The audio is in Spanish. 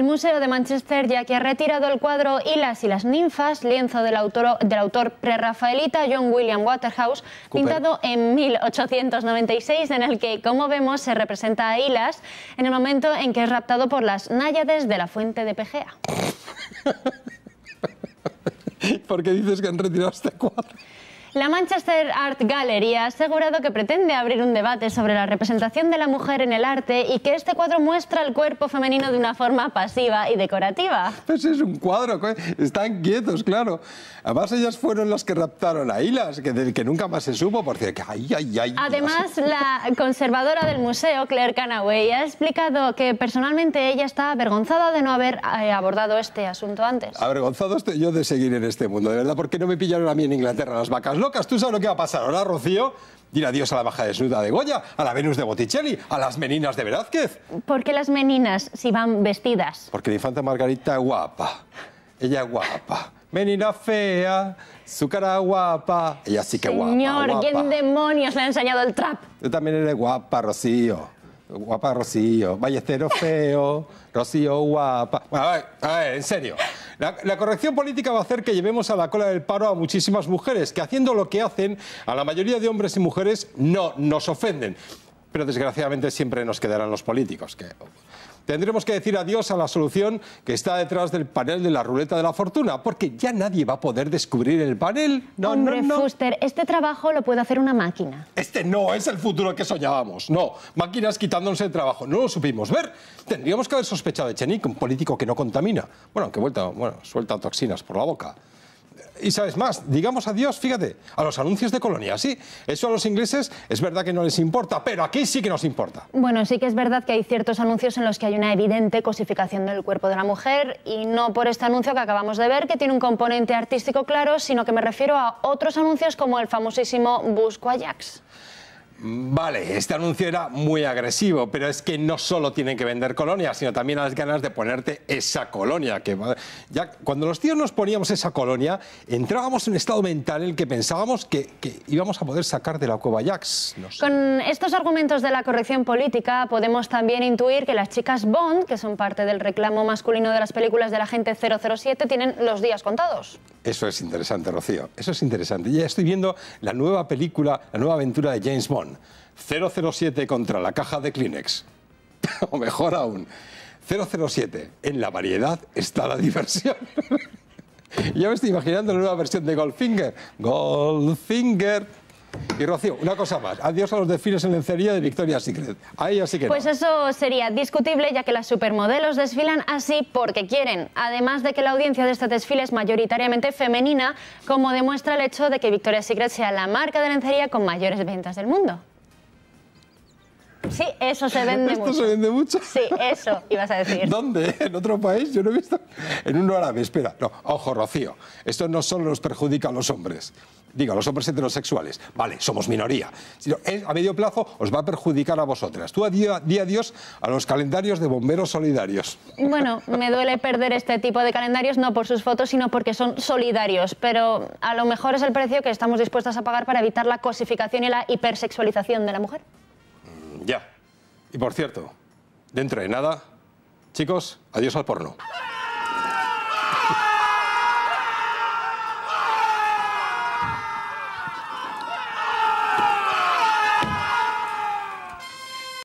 El Museo de Manchester ya que ha retirado el cuadro Hilas y las ninfas, lienzo del autor, del autor prerrafaelita John William Waterhouse, pintado en 1896, en el que, como vemos, se representa a Hilas en el momento en que es raptado por las náyades de la fuente de Pegea. ¿Por qué dices que han retirado este cuadro? La Manchester Art Gallery ha asegurado que pretende abrir un debate sobre la representación de la mujer en el arte y que este cuadro muestra el cuerpo femenino de una forma pasiva y decorativa. Pues es un cuadro, están quietos, claro. Además, ellas fueron las que raptaron a Hilas, que, que nunca más se supo, porque... Ay, Además, la conservadora del museo, Claire Canaway, ha explicado que personalmente ella está avergonzada de no haber eh, abordado este asunto antes. Avergonzado estoy yo de seguir en este mundo, de verdad, porque no me pillaron a mí en Inglaterra las vacas locas. Tú sabes lo que va a pasar. Ahora Rocío dirá adiós a la baja desnuda de Goya, a la Venus de Botticelli, a las meninas de Velázquez. ¿Por qué las meninas si van vestidas? Porque la infanta Margarita es guapa. Ella es guapa. Menina fea, su cara guapa. Ella sí que es guapa. Señor, ¿quién demonios le ha enseñado el trap? Tú también eres guapa, Rocío. Guapa Rocío, Ballestero feo, Rocío guapa. Bueno, a ver, en serio. La, corrección política va a hacer que llevemos a la cola del paro a muchísimas mujeres, que haciendo lo que hacen, a la mayoría de hombres y mujeres no nos ofenden. Pero desgraciadamente siempre nos quedarán los políticos, que tendremos que decir adiós a la solución que está detrás del panel de la ruleta de la fortuna, porque ya nadie va a poder descubrir el panel. No, Hombre, Fuster, este trabajo lo puede hacer una máquina. Este no es el futuro que soñábamos. No, máquinas quitándose el trabajo. No lo supimos ver. Tendríamos que haber sospechado de Chenik, un político que no contamina. Bueno, aunque vuelta, bueno, suelta toxinas por la boca y sabes más, digamos adiós, fíjate, a los anuncios de colonia, sí. Eso a los ingleses es verdad que no les importa, pero aquí sí que nos importa. Bueno, sí que es verdad que hay ciertos anuncios en los que hay una evidente cosificación del cuerpo de la mujer y no por este anuncio que acabamos de ver, que tiene un componente artístico claro, sino que me refiero a otros anuncios como el famosísimo Busco Ajax. Vale, este anuncio era muy agresivo, pero es que no solo tienen que vender colonias, sino también las ganas de ponerte esa colonia. Que cuando los tíos nos poníamos esa colonia, entrábamos en un estado mental en el que pensábamos que, íbamos a poder sacar de la cueva Jacks Con estos argumentos de la corrección política, podemos también intuir que las chicas Bond, que son parte del reclamo masculino de las películas de la gente 007, tienen los días contados. Eso es interesante, Rocío. Eso es interesante. Ya estoy viendo la nueva película, la nueva aventura de James Bond. 007 contra la caja de Kleenex. o mejor aún, 007. En la variedad está la diversión. ya me estoy imaginando la nueva versión de Goldfinger. Goldfinger. Y Rocío, una cosa más. Adiós a los desfiles en lencería de Victoria's Secret. A sí que Pues eso sería discutible, ya que las supermodelos desfilan así porque quieren. Además de que la audiencia de este desfile es mayoritariamente femenina, como demuestra el hecho de que Victoria's Secret sea la marca de lencería con mayores ventas del mundo. Sí, eso se vende mucho. ¿Esto se vende mucho? Sí, eso ibas a decir. ¿Dónde? ¿En otro país? Yo no he visto. En uno árabe, espera. No, ojo, Rocío. Esto no solo nos perjudica a los hombres. Diga, a los hombres heterosexuales. Vale, somos minoría. Sino, a medio plazo os va a perjudicar a vosotras. Tú día a adiós a los calendarios de bomberos solidarios. Bueno, me duele perder este tipo de calendarios, no por sus fotos, sino porque son solidarios. Pero a lo mejor es el precio que estamos dispuestas a pagar para evitar la cosificación y la hipersexualización de la mujer. Ya. Y por cierto, dentro de nada, chicos, adiós al porno.